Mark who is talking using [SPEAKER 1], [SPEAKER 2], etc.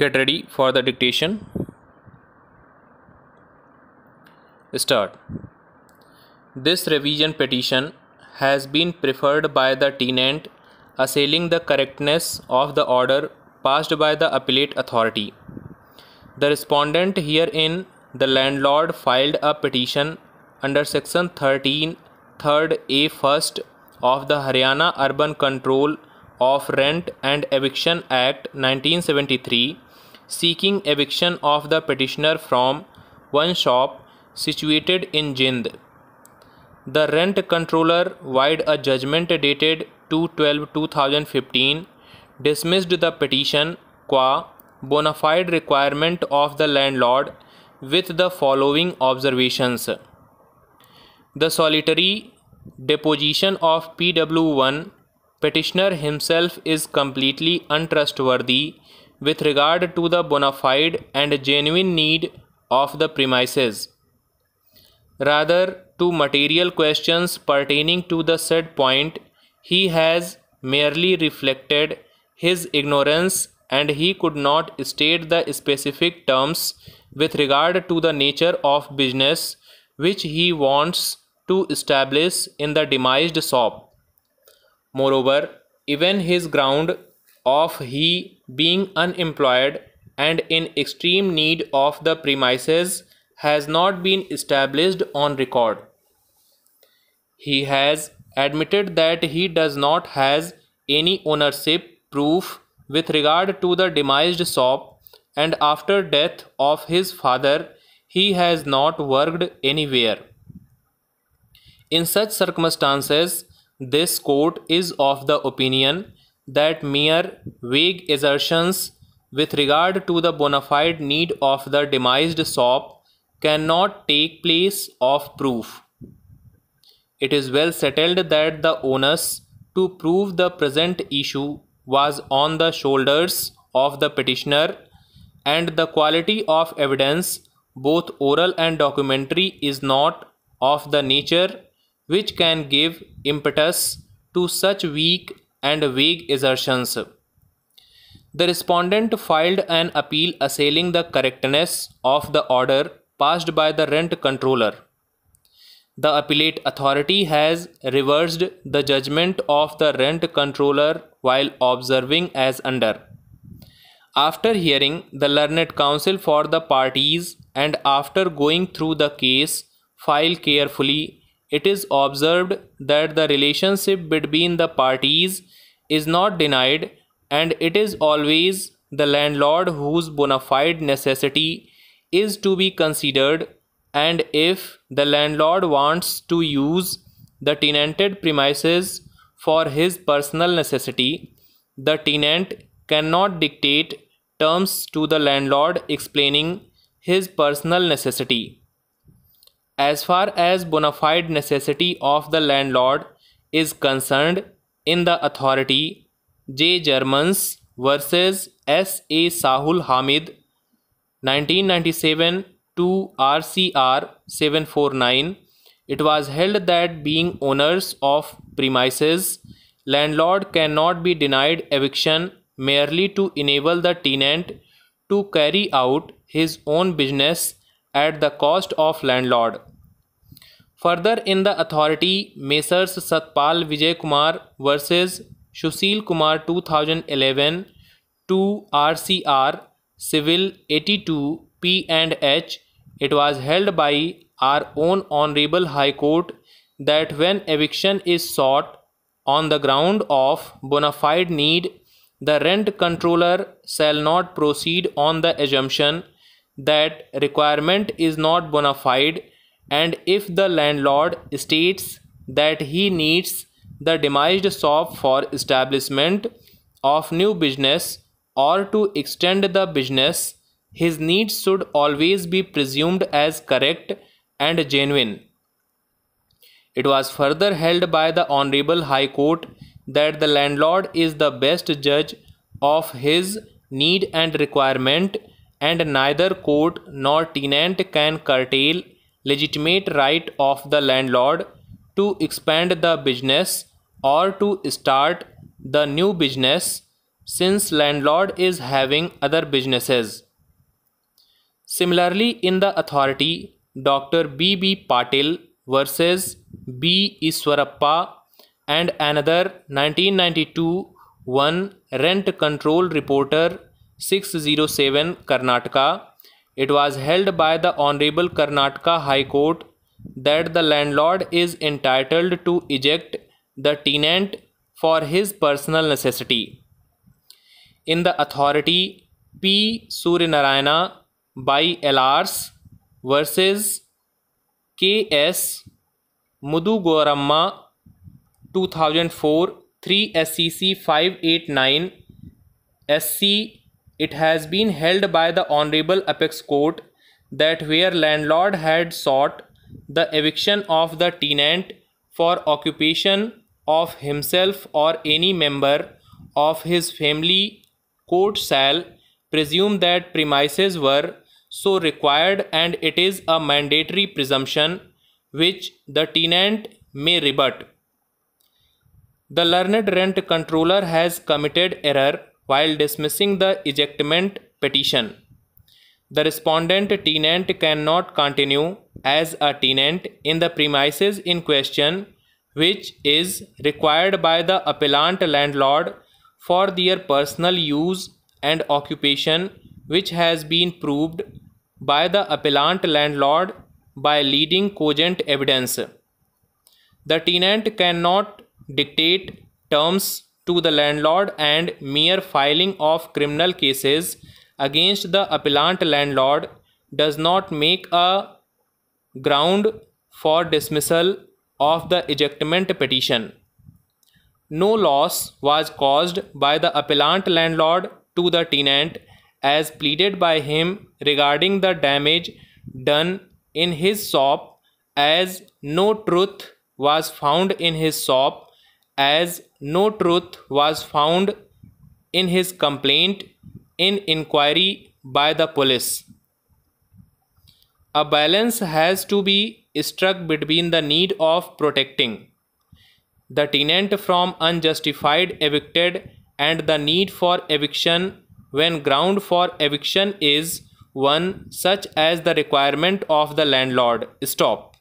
[SPEAKER 1] get ready for the dictation start this revision petition has been preferred by the tenant assailing the correctness of the order passed by the appellate authority the respondent herein the landlord filed a petition under section 13 3rd a 1st of the Haryana Urban Control of Rent and Eviction Act 1973 seeking eviction of the petitioner from one shop situated in Jind. The rent controller wide a judgment dated 2-12-2015 dismissed the petition qua bona fide requirement of the landlord with the following observations. The solitary deposition of PW1 petitioner himself is completely untrustworthy with regard to the bona fide and genuine need of the premises, rather to material questions pertaining to the said point he has merely reflected his ignorance and he could not state the specific terms with regard to the nature of business which he wants to establish in the demised shop. Moreover, even his ground of he being unemployed and in extreme need of the premises has not been established on record. He has admitted that he does not has any ownership proof with regard to the demised shop and after death of his father he has not worked anywhere. In such circumstances, this court is of the opinion that mere vague assertions with regard to the bona fide need of the demised sop cannot take place of proof. It is well settled that the onus to prove the present issue was on the shoulders of the petitioner and the quality of evidence both oral and documentary is not of the nature which can give impetus to such weak and vague assertions. The respondent filed an appeal assailing the correctness of the order passed by the rent controller. The appellate authority has reversed the judgment of the rent controller while observing as under. After hearing the learned counsel for the parties and after going through the case, file carefully it is observed that the relationship between the parties is not denied and it is always the landlord whose bona fide necessity is to be considered and if the landlord wants to use the tenanted premises for his personal necessity, the tenant cannot dictate terms to the landlord explaining his personal necessity as far as bona fide necessity of the landlord is concerned in the authority J. Germans versus S. A. Sahul Hamid 1997 to RCR 749, it was held that being owners of premises, landlord cannot be denied eviction merely to enable the tenant to carry out his own business at the cost of landlord. Further, in the authority, Messrs. Satpal Vijay Kumar versus Shusil Kumar 2011 to RCR Civil 82 P and H, it was held by our own Honorable High Court that when eviction is sought on the ground of bona fide need, the rent controller shall not proceed on the assumption that requirement is not bona fide and if the landlord states that he needs the demised shop for establishment of new business or to extend the business, his needs should always be presumed as correct and genuine. It was further held by the Honorable High Court that the landlord is the best judge of his need and requirement, and neither court nor tenant can curtail legitimate right of the landlord to expand the business or to start the new business since landlord is having other businesses. Similarly, in the authority, Dr. B. B. Patil versus B. Iswarappa and another 1992 1 Rent Control Reporter 607 Karnataka it was held by the Honorable Karnataka High Court that the landlord is entitled to eject the tenant for his personal necessity. In the authority P. Surinarayana by LRs versus K.S. Mudugoramma 2004 3 SEC 589 SC it has been held by the Honorable Apex Court that where landlord had sought the eviction of the tenant for occupation of himself or any member of his family, court shall presume that premises were so required and it is a mandatory presumption which the tenant may rebut. The learned rent controller has committed error while dismissing the ejectment petition. The respondent tenant cannot continue as a tenant in the premises in question, which is required by the appellant landlord for their personal use and occupation, which has been proved by the appellant landlord by leading cogent evidence. The tenant cannot dictate terms to the landlord and mere filing of criminal cases against the appellant landlord does not make a ground for dismissal of the ejectment petition. No loss was caused by the appellant landlord to the tenant as pleaded by him regarding the damage done in his shop as no truth was found in his shop as no truth was found in his complaint in inquiry by the police. A balance has to be struck between the need of protecting the tenant from unjustified evicted and the need for eviction when ground for eviction is one such as the requirement of the landlord. Stop.